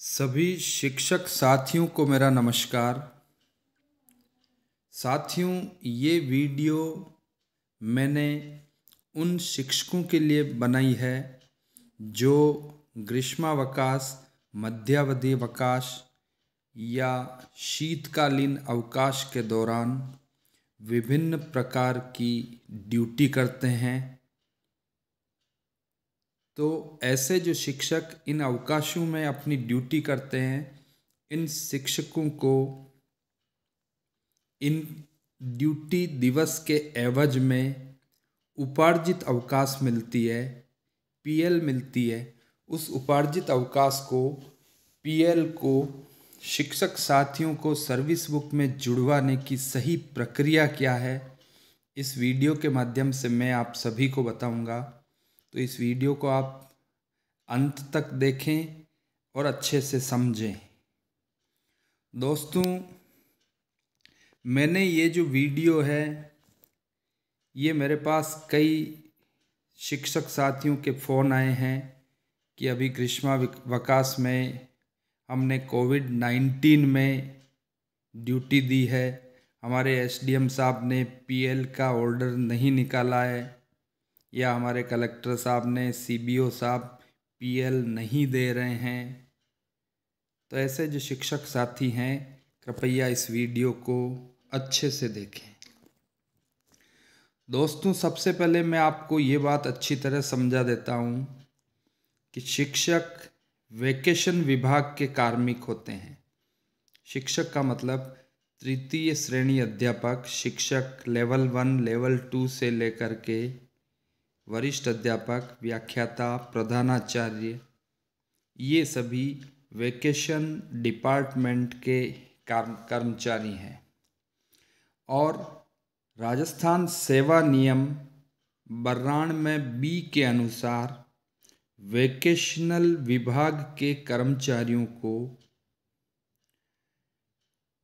सभी शिक्षक साथियों को मेरा नमस्कार साथियों ये वीडियो मैंने उन शिक्षकों के लिए बनाई है जो ग्रीष्मावकाश मध्यावधि अवकाश या शीतकालीन अवकाश के दौरान विभिन्न प्रकार की ड्यूटी करते हैं तो ऐसे जो शिक्षक इन अवकाशों में अपनी ड्यूटी करते हैं इन शिक्षकों को इन ड्यूटी दिवस के एवज में उपार्जित अवकाश मिलती है पीएल मिलती है उस उपार्जित अवकाश को पीएल को शिक्षक साथियों को सर्विस बुक में जुड़वाने की सही प्रक्रिया क्या है इस वीडियो के माध्यम से मैं आप सभी को बताऊंगा तो इस वीडियो को आप अंत तक देखें और अच्छे से समझें दोस्तों मैंने ये जो वीडियो है ये मेरे पास कई शिक्षक साथियों के फ़ोन आए हैं कि अभी ग्रीष्मा वकास में हमने कोविड नाइन्टीन में ड्यूटी दी है हमारे एसडीएम साहब ने पीएल का ऑर्डर नहीं निकाला है या हमारे कलेक्टर साहब ने सीबीओ साहब पीएल नहीं दे रहे हैं तो ऐसे जो शिक्षक साथी हैं कृपया इस वीडियो को अच्छे से देखें दोस्तों सबसे पहले मैं आपको ये बात अच्छी तरह समझा देता हूँ कि शिक्षक वेकेशन विभाग के कार्मिक होते हैं शिक्षक का मतलब तृतीय श्रेणी अध्यापक शिक्षक लेवल वन लेवल टू से लेकर के वरिष्ठ अध्यापक व्याख्याता प्रधानाचार्य ये सभी वेकेशन डिपार्टमेंट के कर्मचारी हैं और राजस्थान सेवा नियम बर्राण में बी के अनुसार वेकेशनल विभाग के कर्मचारियों को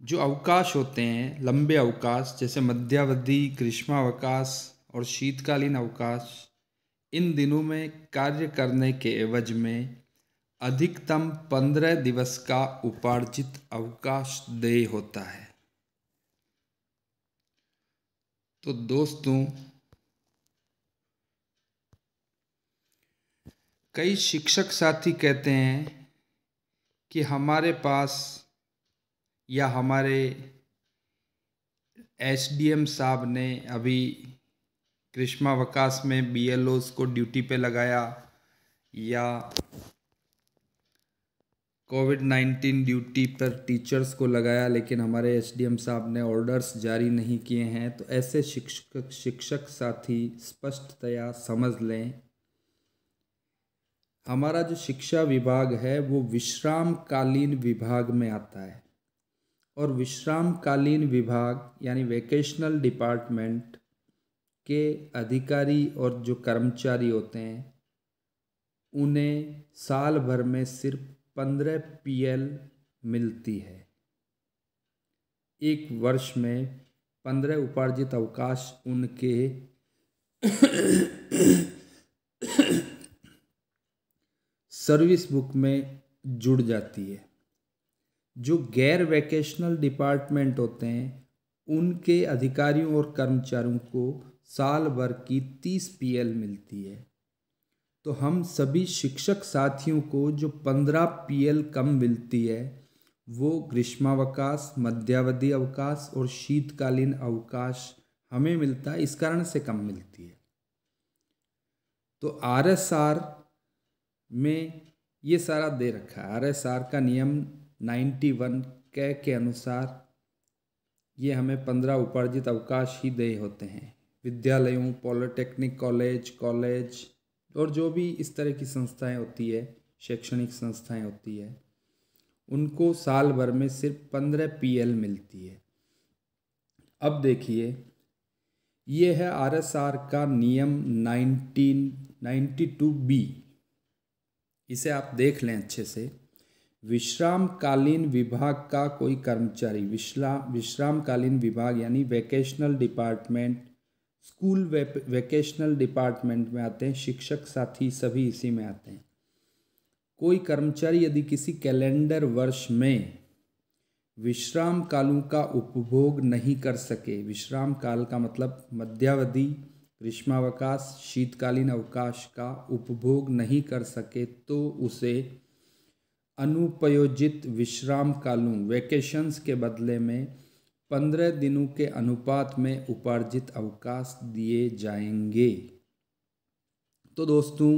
जो अवकाश होते हैं लंबे अवकाश जैसे मध्यावधि ग्रीष्मावकाश और शीतकालीन अवकाश इन दिनों में कार्य करने के एवज में अधिकतम पंद्रह दिवस का उपार्जित अवकाश देय होता है तो दोस्तों कई शिक्षक साथी कहते हैं कि हमारे पास या हमारे एसडीएम साहब ने अभी कृष्णावकाश में बी एल ओज को ड्यूटी पे लगाया या कोविड नाइन्टीन ड्यूटी पर टीचर्स को लगाया लेकिन हमारे एसडीएम साहब ने ऑर्डर्स जारी नहीं किए हैं तो ऐसे शिक्षक शिक्षक साथी स्पष्टतया समझ लें हमारा जो शिक्षा विभाग है वो विश्रामकालीन विभाग में आता है और विश्रामकालीन विभाग यानी वेकेशनल डिपार्टमेंट के अधिकारी और जो कर्मचारी होते हैं उन्हें साल भर में सिर्फ पंद्रह पीएल मिलती है एक वर्ष में पंद्रह उपार्जित अवकाश उनके सर्विस बुक में जुड़ जाती है जो गैर वैकेशनल डिपार्टमेंट होते हैं उनके अधिकारियों और कर्मचारियों को साल भर की तीस पीएल मिलती है तो हम सभी शिक्षक साथियों को जो पंद्रह पीएल कम मिलती है वो ग्रीष्मावकाश मध्यावधि अवकाश और शीतकालीन अवकाश हमें मिलता है इस कारण से कम मिलती है तो आरएसआर में ये सारा दे रखा है आरएसआर का नियम नाइन्टी कै के अनुसार ये हमें पंद्रह उपार्जित अवकाश ही दे होते हैं विद्यालयों पॉलिटेक्निक कॉलेज कॉलेज और जो भी इस तरह की संस्थाएं होती है शैक्षणिक संस्थाएं होती है उनको साल भर में सिर्फ पंद्रह पीएल मिलती है अब देखिए ये है आरएसआर का नियम नाइनटीन नाइन्टी टू बी इसे आप देख लें अच्छे से विश्रामकालीन विभाग का कोई कर्मचारी विश्राम विश्रामकालीन विभाग यानी वैकेशनल डिपार्टमेंट स्कूल वे, वेकेशनल डिपार्टमेंट में आते हैं शिक्षक साथी सभी इसी में आते हैं कोई कर्मचारी यदि किसी कैलेंडर वर्ष में विश्राम कालों का उपभोग नहीं कर सके विश्राम काल का मतलब मध्यावधि ग्रीष्मावकाश शीतकालीन अवकाश का उपभोग नहीं कर सके तो उसे अनुपयोजित विश्राम कालों वेकेशंस के बदले में पंद्रह दिनों के अनुपात में उपार्जित अवकाश दिए जाएंगे तो दोस्तों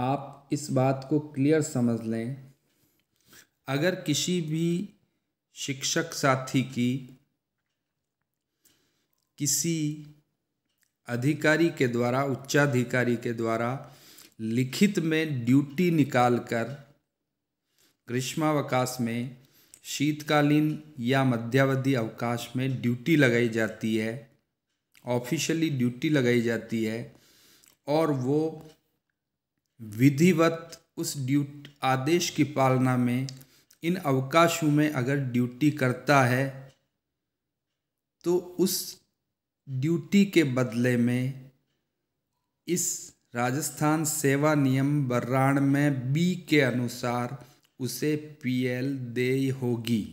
आप इस बात को क्लियर समझ लें अगर किसी भी शिक्षक साथी की किसी अधिकारी के द्वारा उच्चाधिकारी के द्वारा लिखित में ड्यूटी निकालकर ग्रीष्मावकाश में शीतकालीन या मध्यावधि अवकाश में ड्यूटी लगाई जाती है ऑफिशियली ड्यूटी लगाई जाती है और वो विधिवत उस ड्यूट आदेश की पालना में इन अवकाशों में अगर ड्यूटी करता है तो उस ड्यूटी के बदले में इस राजस्थान सेवा नियम बर्राण में बी के अनुसार उसे पीएल दे होगी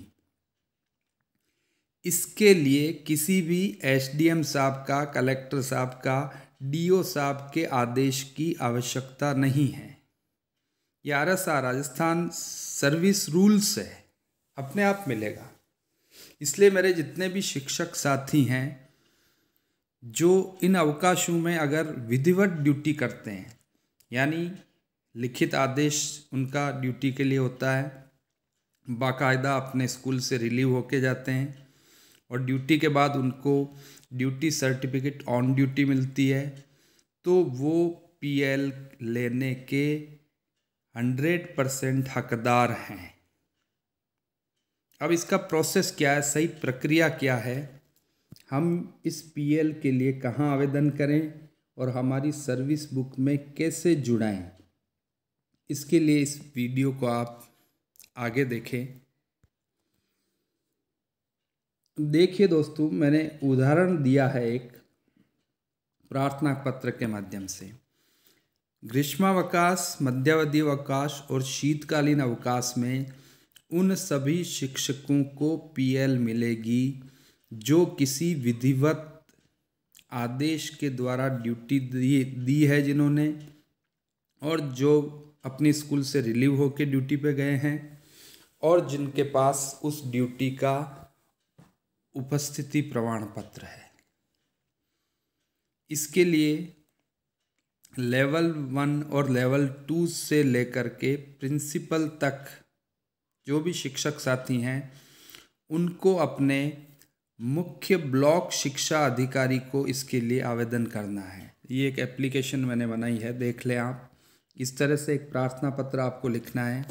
इसके लिए किसी भी एसडीएम साहब का कलेक्टर साहब का डीओ साहब के आदेश की आवश्यकता नहीं है यह सा राजस्थान सर्विस रूल्स है अपने आप मिलेगा इसलिए मेरे जितने भी शिक्षक साथी हैं जो इन अवकाशों में अगर विधिवत ड्यूटी करते हैं यानी लिखित आदेश उनका ड्यूटी के लिए होता है बाकायदा अपने स्कूल से रिलीव होके जाते हैं और ड्यूटी के बाद उनको ड्यूटी सर्टिफिकेट ऑन ड्यूटी मिलती है तो वो पीएल लेने के हंड्रेड परसेंट हकदार हैं अब इसका प्रोसेस क्या है सही प्रक्रिया क्या है हम इस पीएल के लिए कहाँ आवेदन करें और हमारी सर्विस बुक में कैसे जुड़ाएं इसके लिए इस वीडियो को आप आगे देखें देखिए दोस्तों मैंने उदाहरण दिया है एक प्रार्थना पत्र के माध्यम से ग्रीष्मावकाश मध्यावधि अवकाश और शीतकालीन अवकाश में उन सभी शिक्षकों को पीएल मिलेगी जो किसी विधिवत आदेश के द्वारा ड्यूटी दी दी है जिन्होंने और जो अपने स्कूल से रिलीव होकर ड्यूटी पे गए हैं और जिनके पास उस ड्यूटी का उपस्थिति प्रमाण पत्र है इसके लिए लेवल वन और लेवल टू से लेकर के प्रिंसिपल तक जो भी शिक्षक साथी हैं उनको अपने मुख्य ब्लॉक शिक्षा अधिकारी को इसके लिए आवेदन करना है ये एक एप्लीकेशन मैंने बनाई है देख लें आप इस तरह से एक प्रार्थना पत्र आपको लिखना है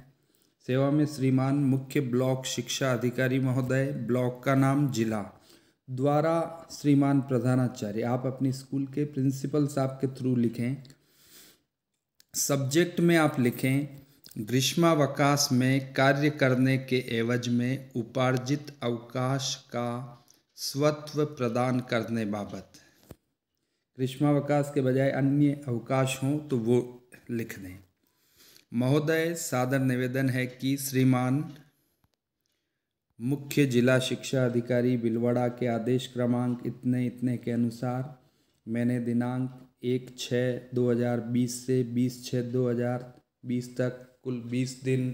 सेवा में श्रीमान मुख्य ब्लॉक शिक्षा अधिकारी महोदय ब्लॉक का नाम जिला द्वारा श्रीमान प्रधानाचार्य आप अपने स्कूल के प्रिंसिपल साहब के थ्रू लिखें सब्जेक्ट में आप लिखें ग्रीष्मावकाश में कार्य करने के एवज में उपार्जित अवकाश का स्वत्व प्रदान करने बाबत ग्रीष्मावकाश के बजाय अन्य अवकाश हों तो वो लिख दें महोदय सादर निवेदन है कि श्रीमान मुख्य जिला शिक्षा अधिकारी बिलवाड़ा के आदेश क्रमांक इतने इतने के अनुसार मैंने दिनांक एक छः दो हज़ार बीस से बीस छः दो हज़ार बीस तक कुल बीस दिन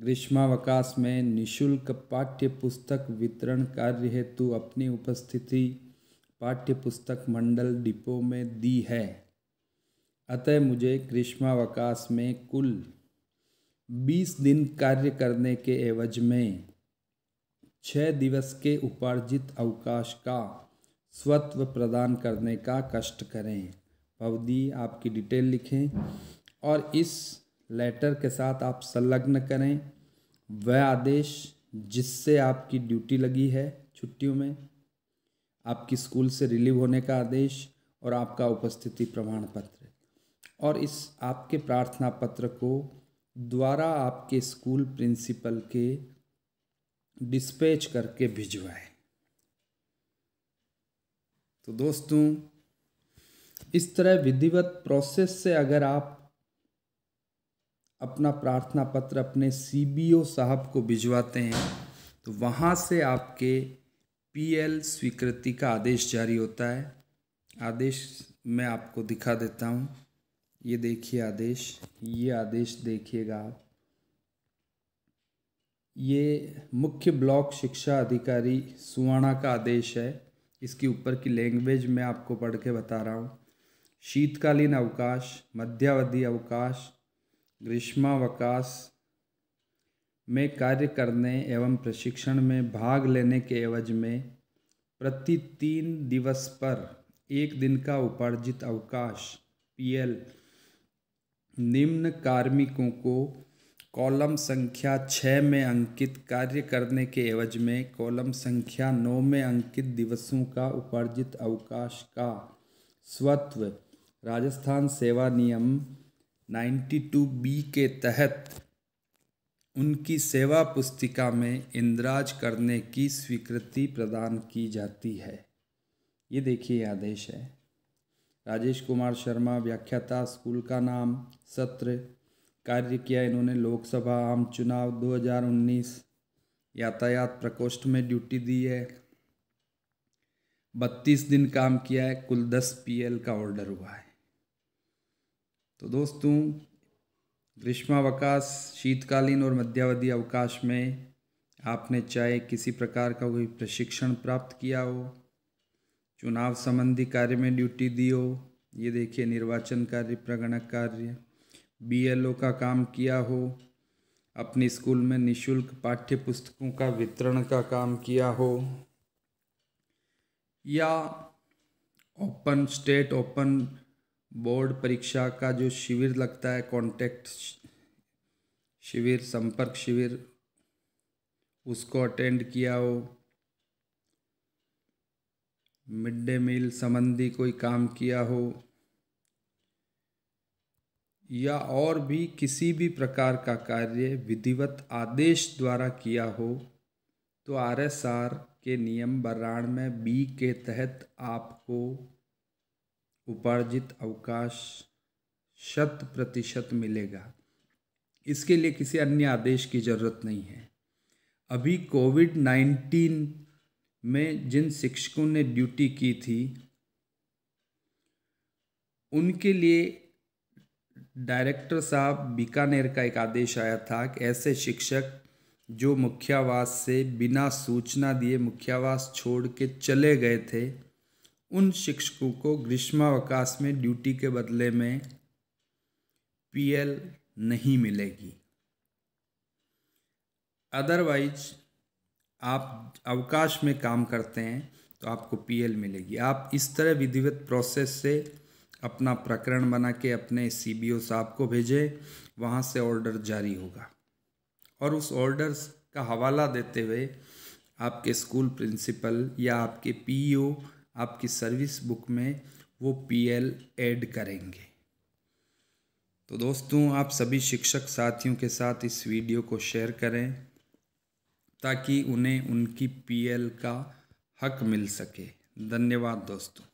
ग्रीष्मावकाश में निशुल्क पाठ्य पुस्तक वितरण कार्य हेतु अपनी उपस्थिति पाठ्य पुस्तक मंडल डिपो में दी है अतः मुझे ग्रीष्मावकाश में कुल बीस दिन कार्य करने के एवज में छः दिवस के उपार्जित अवकाश का स्वत्व प्रदान करने का कष्ट करें भवदी आपकी डिटेल लिखें और इस लेटर के साथ आप संलग्न करें वह आदेश जिससे आपकी ड्यूटी लगी है छुट्टियों में आपकी स्कूल से रिलीव होने का आदेश और आपका उपस्थिति प्रमाण पत्र और इस आपके प्रार्थना पत्र को द्वारा आपके स्कूल प्रिंसिपल के डिस्पैच करके भिजवाएं तो दोस्तों इस तरह विधिवत प्रोसेस से अगर आप अपना प्रार्थना पत्र अपने सीबीओ साहब को भिजवाते हैं तो वहाँ से आपके पीएल स्वीकृति का आदेश जारी होता है आदेश मैं आपको दिखा देता हूँ ये देखिए आदेश ये आदेश देखिएगा आप ये मुख्य ब्लॉक शिक्षा अधिकारी सुवाणा का आदेश है इसकी ऊपर की लैंग्वेज मैं आपको पढ़ के बता रहा हूँ शीतकालीन अवकाश मध्यावधि अवकाश ग्रीष्मावकाश में कार्य करने एवं प्रशिक्षण में भाग लेने के एवज में प्रति तीन दिवस पर एक दिन का उपार्जित अवकाश पीएल निम्न कार्मिकों को कॉलम संख्या छः में अंकित कार्य करने के एवज में कॉलम संख्या नौ में अंकित दिवसों का उपार्जित अवकाश का स्वत्व राजस्थान सेवा नियम 92 बी के तहत उनकी सेवा पुस्तिका में इंदिराज करने की स्वीकृति प्रदान की जाती है ये देखिए आदेश है राजेश कुमार शर्मा व्याख्याता स्कूल का नाम सत्र कार्य किया इन्होंने लोकसभा आम चुनाव 2019 यातायात प्रकोष्ठ में ड्यूटी दी है बत्तीस दिन काम किया है कुल दस पीएल का ऑर्डर हुआ है तो दोस्तों ग्रीष्मावकाश शीतकालीन और मध्यावधि अवकाश में आपने चाहे किसी प्रकार का कोई प्रशिक्षण प्राप्त किया हो चुनाव संबंधी कार्य में ड्यूटी दियो ये देखिए निर्वाचन कार्य प्रगणक कार्य बीएलओ का काम किया हो अपने स्कूल में निशुल्क पाठ्य पुस्तकों का वितरण का काम किया हो या ओपन स्टेट ओपन बोर्ड परीक्षा का जो शिविर लगता है कॉन्टैक्ट शिविर संपर्क शिविर उसको अटेंड किया हो मिड डे मील संबंधी कोई काम किया हो या और भी किसी भी प्रकार का कार्य विधिवत आदेश द्वारा किया हो तो आर एस आर के नियम में बी के तहत आपको उपार्जित अवकाश शत प्रतिशत मिलेगा इसके लिए किसी अन्य आदेश की ज़रूरत नहीं है अभी कोविड नाइन्टीन में जिन शिक्षकों ने ड्यूटी की थी उनके लिए डायरेक्टर साहब बीकानेर का एक आदेश आया था कि ऐसे शिक्षक जो मुख्यावास से बिना सूचना दिए मुख्यावास छोड़ के चले गए थे उन शिक्षकों को ग्रीष्मावकाश में ड्यूटी के बदले में पीएल नहीं मिलेगी अदरवाइज आप अवकाश में काम करते हैं तो आपको पीएल मिलेगी आप इस तरह विधिवत प्रोसेस से अपना प्रकरण बना के अपने सीबीओ साहब को भेजें वहाँ से ऑर्डर जारी होगा और उस ऑर्डर का हवाला देते हुए आपके स्कूल प्रिंसिपल या आपके पीईओ e आपकी सर्विस बुक में वो पीएल ऐड करेंगे तो दोस्तों आप सभी शिक्षक साथियों के साथ इस वीडियो को शेयर करें ताकि उन्हें उनकी पीएल का हक मिल सके धन्यवाद दोस्तों